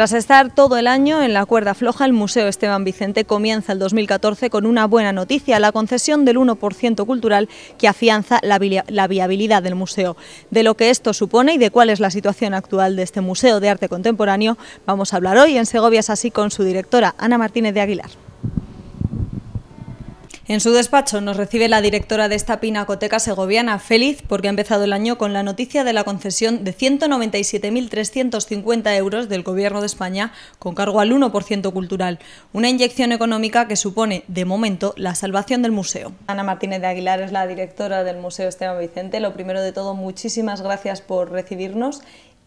Tras estar todo el año en la cuerda floja, el Museo Esteban Vicente comienza el 2014 con una buena noticia, la concesión del 1% cultural que afianza la, viabilidad del museo. De lo que esto supone y de cuál es la situación actual de este Museo de Arte Contemporáneo, vamos a hablar hoy en Segovia, así con su directora, Ana Martínez de Aguilar. En su despacho nos recibe la directora de esta pinacoteca segoviana, feliz porque ha empezado el año con la noticia de la concesión de 197.350 euros del Gobierno de España con cargo al 1% cultural, una inyección económica que supone, de momento, la salvación del museo. Ana Martínez de Aguilar es la directora del Museo Esteban Vicente. Lo primero de todo, muchísimas gracias por recibirnos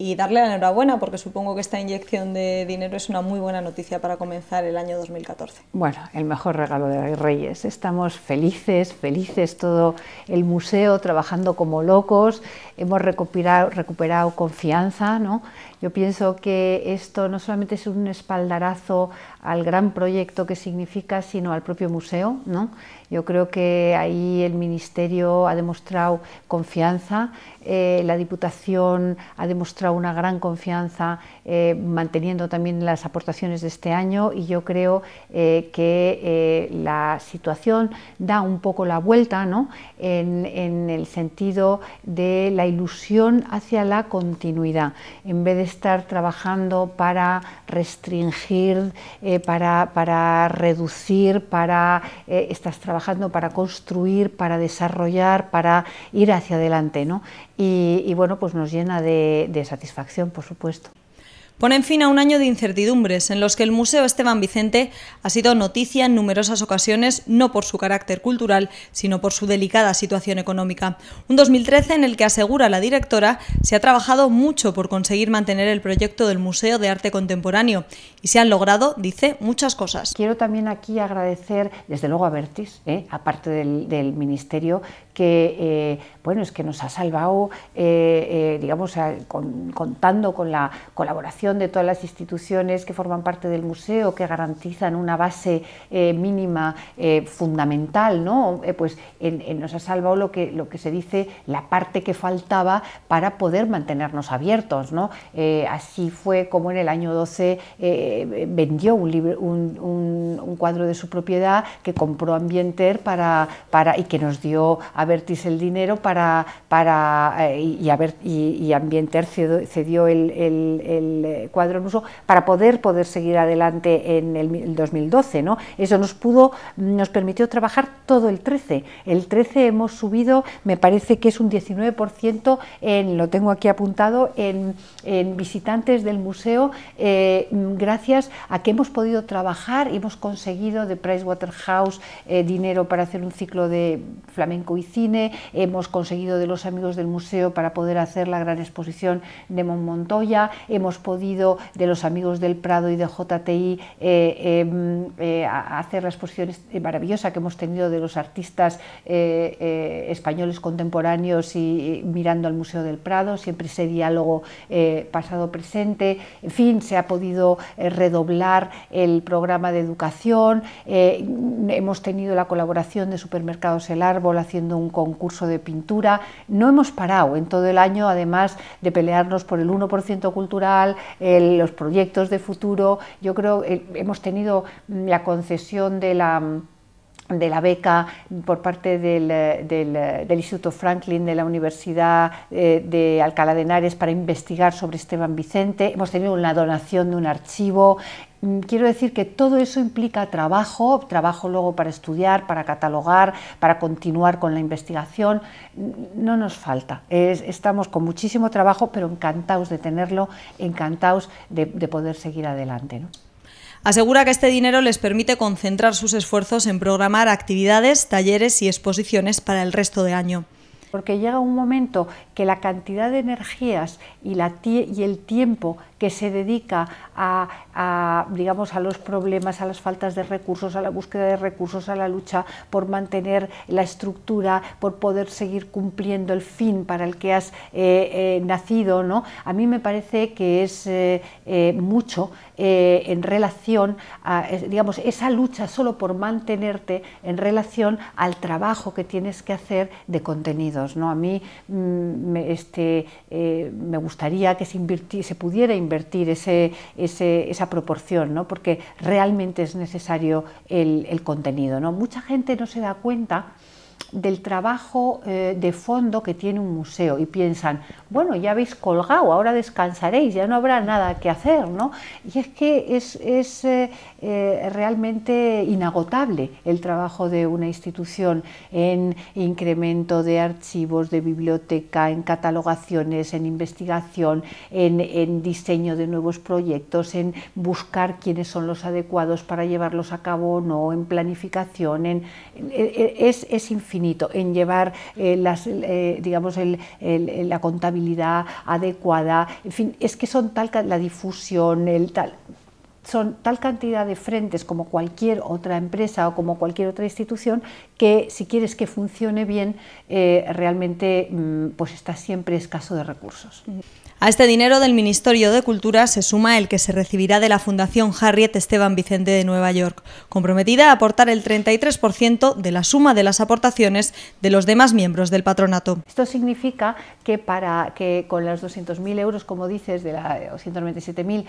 y darle la enhorabuena porque supongo que esta inyección de dinero es una muy buena noticia para comenzar el año 2014. Bueno, el mejor regalo de Reyes. Estamos felices, felices todo el museo trabajando como locos, hemos recuperado, recuperado confianza, ¿no? Yo pienso que esto no solamente es un espaldarazo al gran proyecto que significa, sino al propio museo. ¿no? Yo creo que ahí el Ministerio ha demostrado confianza, eh, la Diputación ha demostrado una gran confianza eh, manteniendo también las aportaciones de este año y yo creo eh, que la situación da un poco la vuelta ¿no? en, en el sentido de la ilusión hacia la continuidad. En vez de estar trabajando para restringir, eh, para, reducir, para eh, estás trabajando para construir, para desarrollar, para ir hacia adelante, ¿no? Y, bueno, pues nos llena de satisfacción, por supuesto ponen fin a un año de incertidumbres en los que el Museo Esteban Vicente ha sido noticia en numerosas ocasiones, no por su carácter cultural, sino por su delicada situación económica. Un 2013 en el que, asegura la directora, se ha trabajado mucho por conseguir mantener el proyecto del Museo de Arte Contemporáneo y se han logrado, dice, muchas cosas. Quiero también aquí agradecer, desde luego, a Bertis, ¿eh? aparte del, Ministerio, que eh, bueno, es que nos ha salvado, eh, digamos, contando con la colaboración de todas las instituciones que forman parte del museo, que garantizan una base eh, mínima eh, fundamental, ¿no? Eh, pues nos ha salvado lo que, lo que se dice la parte que faltaba para poder mantenernos abiertos. ¿no? así fue como en el año 12 vendió un, cuadro de su propiedad que compró Ambienter para, para, y que nos dio a Bertis el dinero para, para y, y, y Ambienter cedió, el cuadro en uso para poder, poder seguir adelante en el, 2012. ¿no? Eso nos pudo, nos permitió trabajar todo el 13. El 13 hemos subido, me parece que es un 19%, en, lo tengo aquí apuntado, en, visitantes del museo, eh, gracias a que hemos podido trabajar hemos conseguido de Pricewaterhouse eh, dinero para hacer un ciclo de flamenco y cine, hemos conseguido de los amigos del museo para poder hacer la gran exposición de Montoya, hemos podido de los amigos del Prado y de JTI, eh, em, eh, hacer la exposición eh, maravillosa que hemos tenido de los artistas españoles contemporáneos y, mirando al Museo del Prado, siempre ese diálogo pasado-presente, en fin, se ha podido redoblar el programa de educación, hemos tenido la colaboración de Supermercados El Árbol haciendo un concurso de pintura, no hemos parado en todo el año, además de pelearnos por el 1% cultural, los proyectos de futuro. Yo creo que eh, hemos tenido mm, la concesión de la mm, de la beca por parte del, Instituto Franklin de la Universidad eh, de Alcalá de Henares para investigar sobre Esteban Vicente. Hemos tenido una donación de un archivo. Mm, quiero decir que todo eso implica trabajo, trabajo luego para estudiar, para catalogar, para continuar con la investigación. Mm, no nos falta. estamos con muchísimo trabajo, pero encantados de tenerlo, encantados de, poder seguir adelante. Asegura que este dinero les permite concentrar sus esfuerzos en programar actividades, talleres y exposiciones para el resto de año porque llega un momento que la cantidad de energías y, y el tiempo que se dedica a, digamos, a los problemas, a las faltas de recursos, a la búsqueda de recursos, a la lucha por mantener la estructura, por poder seguir cumpliendo el fin para el que has eh, eh, nacido, ¿no? a mí me parece que es eh, mucho en relación a digamos, esa lucha solo por mantenerte en relación al trabajo que tienes que hacer de contenidos. ¿no? A mí mm, me, este, me gustaría que se, se pudiera invertir ese, esa proporción, ¿no? porque realmente es necesario el, el contenido. ¿no? Mucha gente no se da cuenta del trabajo eh, de fondo que tiene un museo y piensan, bueno, ya habéis colgado, ahora descansaréis, ya no habrá nada que hacer, ¿no? Y es que es, eh, eh, realmente inagotable el trabajo de una institución en incremento de archivos, de biblioteca, en catalogaciones, en investigación, en, diseño de nuevos proyectos, en buscar quiénes son los adecuados para llevarlos a cabo o no, en planificación, en, e, e, es, es infinito en llevar eh, eh, digamos, la contabilidad adecuada, en fin, es que son tal la difusión, el tal son tal cantidad de frentes como cualquier otra empresa o como cualquier otra institución que si quieres que funcione bien eh, realmente mm, pues está siempre escaso de recursos. A este dinero del Ministerio de Cultura se suma el que se recibirá de la Fundación Harriet Esteban Vicente de Nueva York, comprometida a aportar el 33% de la suma de las aportaciones de los demás miembros del patronato. Esto significa que, con los 200.000 euros, como dices, de la 197.000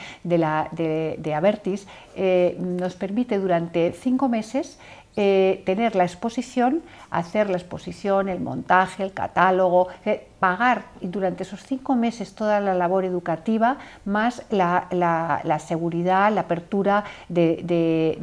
de, Avertis, eh, nos permite durante cinco meses eh, tener la exposición, hacer la exposición, el montaje, el catálogo, eh, pagar durante esos cinco meses toda la labor educativa, más la, seguridad, la apertura de,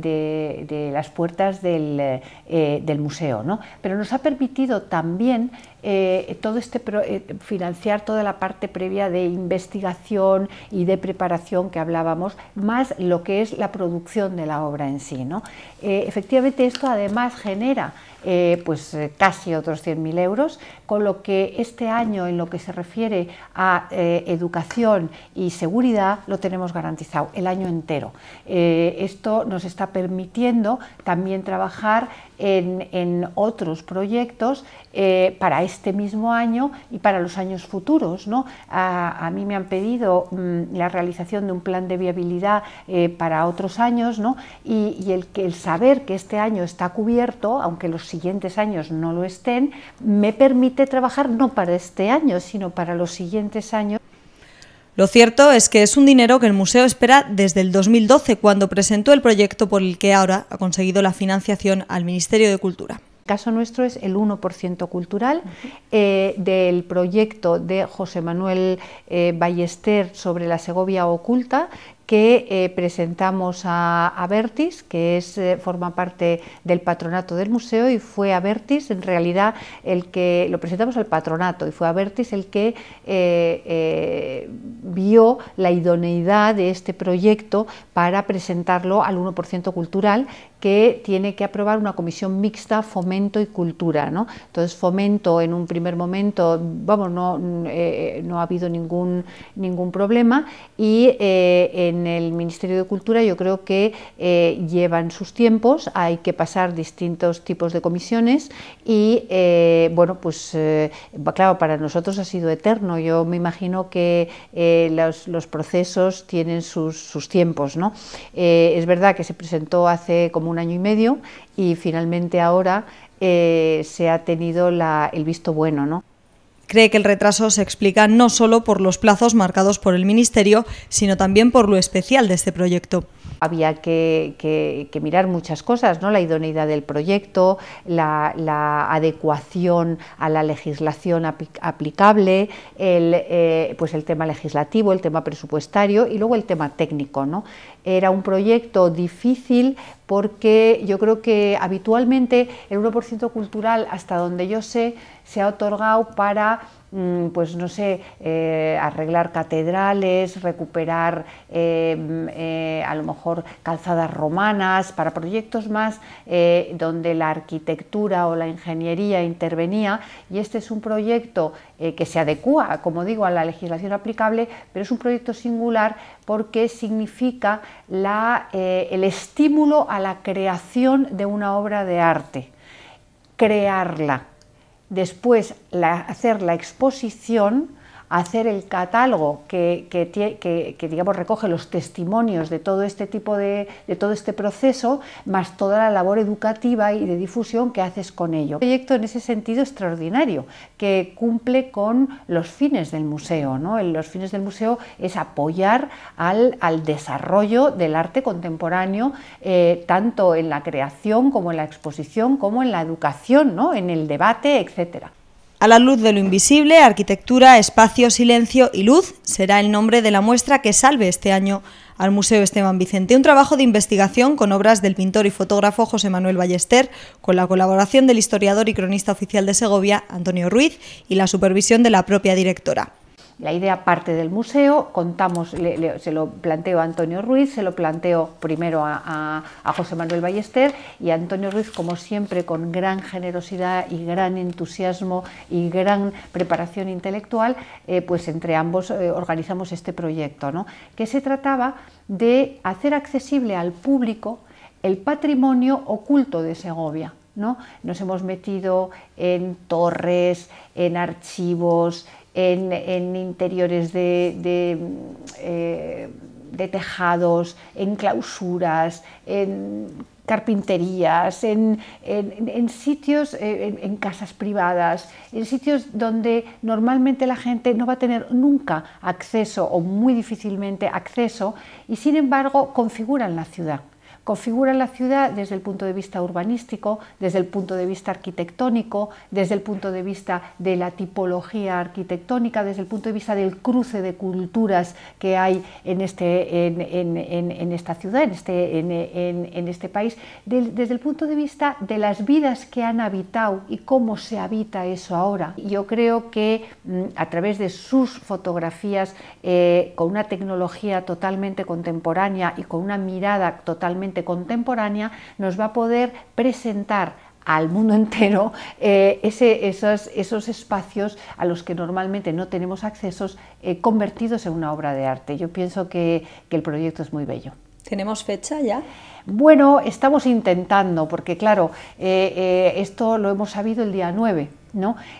las puertas del, eh, museo. Pero nos ha permitido también eh, todo este eh, financiar toda la parte previa de investigación y de preparación que hablábamos, más lo que es la producción de la obra en sí. ¿no? efectivamente, esto además genera eh, pues eh, casi otros 100.000 euros, con lo que este año en lo que se refiere a eh, educación y seguridad lo tenemos garantizado el año entero. esto nos está permitiendo también trabajar en, en otros proyectos eh, para este mismo año y para los años futuros. A, mí me han pedido mm, la realización de un plan de viabilidad eh, para otros años y, el, el, saber que este año está cubierto, aunque los siguientes años no lo estén, me permite trabajar no para este año, sino para los siguientes años. Lo cierto es que es un dinero que el museo espera desde el 2012, cuando presentó el proyecto por el que ahora ha conseguido la financiación al Ministerio de Cultura. El caso nuestro es el 1% cultural eh, del proyecto de José Manuel eh, Ballester sobre la Segovia oculta, que eh, presentamos a, a, que es, forma parte del patronato del museo, y fue a en realidad el que lo presentamos al patronato, y fue a el que vio la idoneidad de este proyecto para presentarlo al 1% cultural que tiene que aprobar una comisión mixta fomento y cultura. ¿no? Entonces, fomento en un primer momento, vamos, no, eh, no ha habido ningún, ningún problema y eh, en el Ministerio de Cultura yo creo que eh, llevan sus tiempos, hay que pasar distintos tipos de comisiones y, bueno, pues claro, para nosotros ha sido eterno. Yo me imagino que los, los, procesos tienen sus, sus tiempos. ¿no? es verdad que se presentó hace como un año y medio y finalmente ahora eh, se ha tenido el visto bueno. ¿no? Cree que el retraso se explica no solo por los plazos marcados por el Ministerio, sino también por lo especial de este proyecto. Había que, mirar muchas cosas, ¿no? la idoneidad del proyecto, la, adecuación a la legislación aplicable, el, eh, pues el tema legislativo, el tema presupuestario y luego el tema técnico. ¿no? Era un proyecto difícil porque yo creo que habitualmente el 1% cultural, hasta donde yo sé, se ha otorgado para mm, pues no sé, eh, arreglar catedrales, recuperar em, eh, a lo mejor calzadas romanas, para proyectos más eh, donde la arquitectura o la ingeniería intervenía. Y este es un proyecto que se adecua, como digo, a la legislación aplicable, pero es un proyecto singular porque significa el estímulo a la creación de una obra de arte, crearla después la, hacer la exposición hacer el catálogo que, digamos, recoge los testimonios de todo este tipo de, todo este proceso, más toda la labor educativa y de difusión que haces con ello. Un proyecto en ese sentido extraordinario, que cumple con los fines del museo. ¿no? Los fines del museo es apoyar al, desarrollo del arte contemporáneo, eh, tanto en la creación como en la exposición, como en la educación, ¿no? en el debate, etcétera. A la luz de lo invisible, arquitectura, espacio, silencio y luz será el nombre de la muestra que salve este año al Museo Esteban Vicente. Un trabajo de investigación con obras del pintor y fotógrafo José Manuel Ballester, con la colaboración del historiador y cronista oficial de Segovia, Antonio Ruiz, y la supervisión de la propia directora. La idea parte del museo, contamos, se lo planteo a Antonio Ruiz, se lo planteo primero a, José Manuel Ballester y Antonio Ruiz, como siempre, con gran generosidad y gran entusiasmo y gran preparación intelectual, eh, pues entre ambos eh, organizamos este proyecto, ¿no? que se trataba de hacer accesible al público el patrimonio oculto de Segovia. ¿no? Nos hemos metido en torres, en archivos, en, interiores de, eh, de, tejados, en clausuras, en carpinterías, en sitios, eh, en, casas privadas, en sitios donde normalmente la gente no va a tener nunca acceso o muy difícilmente acceso y sin embargo configuran la ciudad configura la ciudad desde el punto de vista urbanístico, desde el punto de vista arquitectónico, desde el punto de vista de la tipología arquitectónica, desde el punto de vista del cruce de culturas que hay en, este, en, esta ciudad, en este, en, este país, desde el punto de vista de las vidas que han habitado y cómo se habita eso ahora. Yo creo que mm, a través de sus fotografías, eh, con una tecnología totalmente contemporánea y con una mirada totalmente contemporánea nos va a poder presentar al mundo entero eh, esos, espacios a los que normalmente no tenemos accesos eh, convertidos en una obra de arte. Yo pienso que, el proyecto es muy bello. ¿Tenemos fecha ya? Bueno, estamos intentando, porque claro, eh, esto lo hemos sabido el día 9.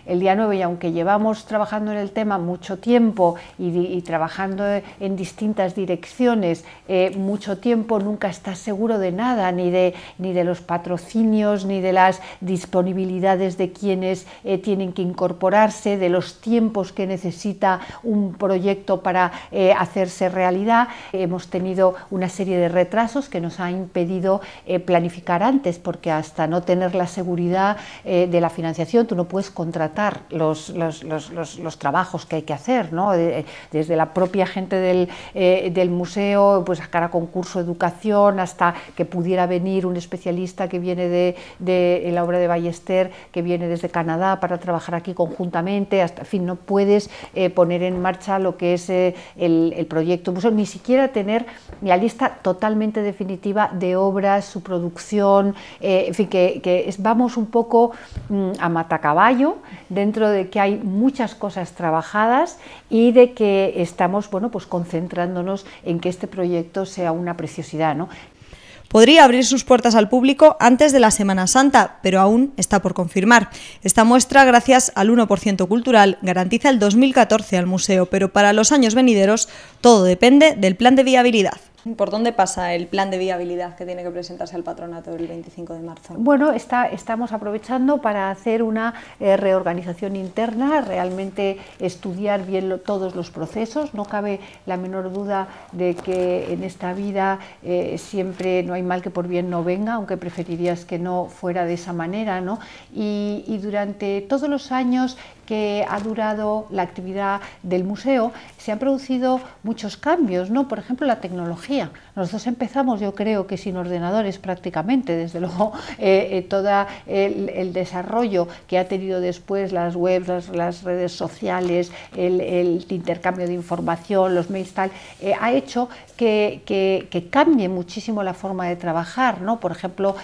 El día 9, y aunque llevamos trabajando en el tema mucho tiempo y, trabajando en distintas direcciones eh, mucho tiempo, nunca estás seguro de nada, ni de, ni de los patrocinios, ni de las disponibilidades de quienes eh, tienen que incorporarse, de los tiempos que necesita un proyecto para eh, hacerse realidad. Hemos tenido una serie de retrasos que nos ha impedido planificar antes, porque hasta no tener la seguridad de la financiación, tú no puedes pues, contratar los, los, trabajos que hay que hacer, eh, desde la propia gente del, eh, museo, pues sacar a concurso educación, hasta que pudiera venir un especialista que viene de, la obra de Ballester, que viene desde Canadá para trabajar aquí conjuntamente, hasta, en fin, no puedes eh, poner en marcha lo que es el, proyecto museo, ni siquiera tener la lista totalmente definitiva de obras, su producción, en fin, que, vamos un poco mm, a matacabar dentro de que hay muchas cosas trabajadas y de que estamos bueno, pues concentrándonos en que este proyecto sea una preciosidad. ¿no? podría abrir sus puertas al público antes de la Semana Santa, pero aún está por confirmar. Esta muestra, gracias al 1% cultural, garantiza el 2014 al museo, pero para los años venideros todo depende del plan de viabilidad. ¿Por dónde pasa el plan de viabilidad que tiene que presentarse al patronato el 25 de marzo? Bueno, está, estamos aprovechando para hacer una eh, reorganización interna, realmente estudiar bien todos los procesos. No cabe la menor duda de que en esta vida eh, siempre no hay mal que por bien no venga, aunque preferirías que no fuera de esa manera. ¿no? y durante todos los años que ha durado la actividad del museo, se han producido muchos cambios, ¿no? Por ejemplo, la tecnología. Nosotros empezamos, yo creo que sin ordenadores prácticamente, desde luego eh, eh, todo el, desarrollo que ha tenido después las webs, las, redes sociales, el, intercambio de información, los mails tal, eh, ha hecho que, cambie muchísimo la forma de trabajar, ¿no? Por ejemplo,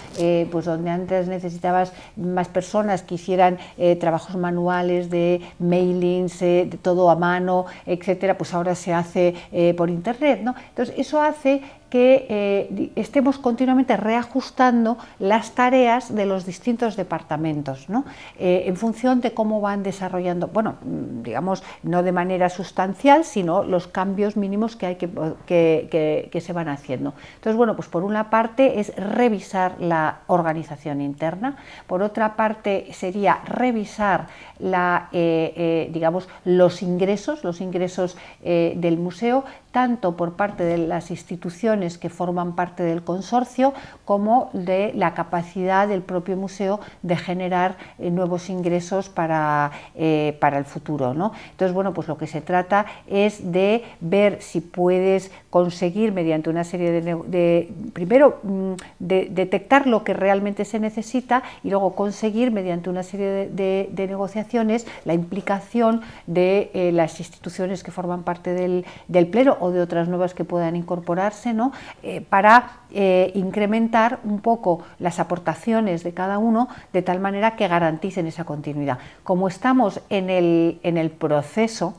pues donde antes necesitabas más personas que hicieran trabajos manuales de mailings, de todo a mano, etcétera, pues ahora se hace por internet, ¿no? Entonces eso hace que eh, estemos continuamente reajustando las tareas de los distintos departamentos, ¿no? Eh, en función de cómo van desarrollando, bueno, mm, digamos, no de manera sustancial, sino los cambios mínimos que, hay que, que, se van haciendo. Entonces, bueno, pues por una parte es revisar la organización interna, por otra parte sería revisar la, eh, digamos, los ingresos, los ingresos del museo, tanto por parte de las instituciones, que forman parte del consorcio como de la capacidad del propio museo de generar eh, nuevos ingresos para, eh, para el futuro. Entonces, bueno, pues lo que se trata es de ver si puedes conseguir mediante una serie de, primero, mm, de, detectar lo que realmente se necesita y luego conseguir mediante una serie de, negociaciones la implicación de eh, las instituciones que forman parte del, del, pleno o de otras nuevas que puedan incorporarse, ¿no? Eh, para eh, incrementar un poco las aportaciones de cada uno de tal manera que garanticen esa continuidad. Como estamos en el, en el proceso,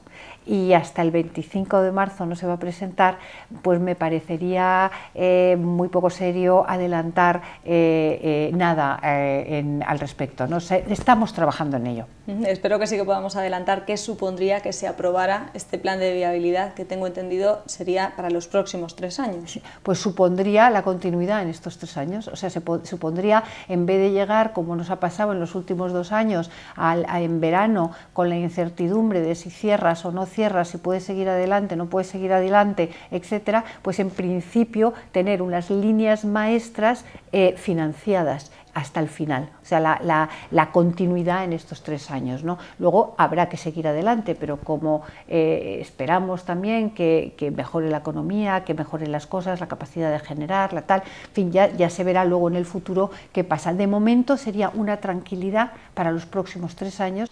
y hasta el 25 de marzo no se va a presentar, pues me parecería eh, muy poco serio adelantar eh, eh, nada al respecto. ¿no? estamos trabajando en ello. Espero que sí que podamos adelantar qué supondría que se aprobara este plan de viabilidad que tengo entendido sería para los próximos tres años. Pues supondría la continuidad en estos tres años, o sea, se supondría en vez de llegar como nos ha pasado en los últimos dos años al, en verano con la incertidumbre de si cierras o no cierras, si puede seguir adelante, no puede seguir adelante, etcétera, pues en principio tener unas líneas maestras eh, financiadas hasta el final, o sea, la, continuidad en estos tres años. ¿no? Luego habrá que seguir adelante, pero como eh, esperamos también que, mejore la economía, que mejoren las cosas, la capacidad de generar, la tal, en fin, ya, ya se verá luego en el futuro qué pasa. De momento sería una tranquilidad para los próximos tres años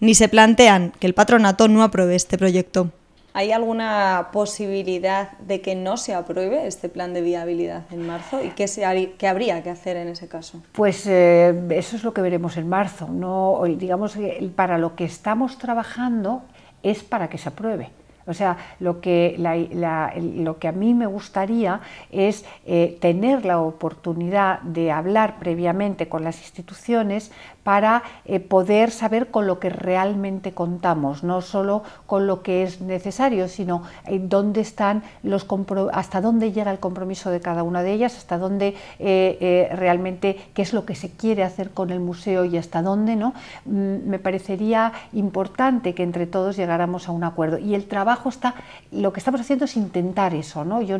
ni se plantean que el patronato no apruebe este proyecto. ¿Hay alguna posibilidad de que no se apruebe este plan de viabilidad en marzo? ¿Y qué, habría que hacer en ese caso? Pues eh, eso es lo que veremos en marzo. No, digamos, para lo que estamos trabajando es para que se apruebe. O sea, lo que, lo que a mí me gustaría es eh, tener la oportunidad de hablar previamente con las instituciones para eh, poder saber con lo que realmente contamos, no solo con lo que es necesario, sino dónde están los hasta dónde llega el compromiso de cada una de ellas, hasta dónde eh, realmente qué es lo que se quiere hacer con el museo y hasta dónde no. Mm, me parecería importante que entre todos llegáramos a un acuerdo y el trabajo lo que estamos haciendo es intentar eso, ¿no? Yo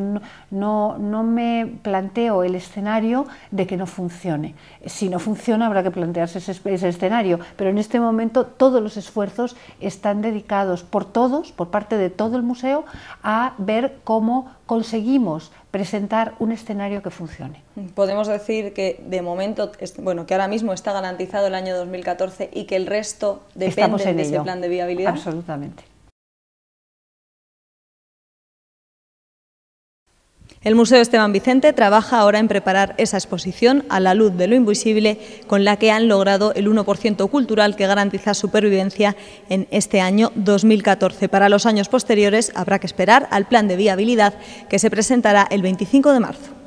no, me planteo el escenario de que no funcione. Si no funciona habrá que plantearse ese, escenario, pero en este momento todos los esfuerzos están dedicados por todos, por parte de todo el museo, a ver cómo conseguimos presentar un escenario que funcione. Podemos decir que de momento, bueno, que ahora mismo está garantizado el año 2014 y que el resto depende de ese plan de viabilidad. Absolutamente. El Museo Esteban Vicente trabaja ahora en preparar esa exposición a la luz de lo invisible con la que han logrado el 1% cultural que garantiza supervivencia en este año 2014. Para los años posteriores habrá que esperar al plan de viabilidad que se presentará el 25 de marzo.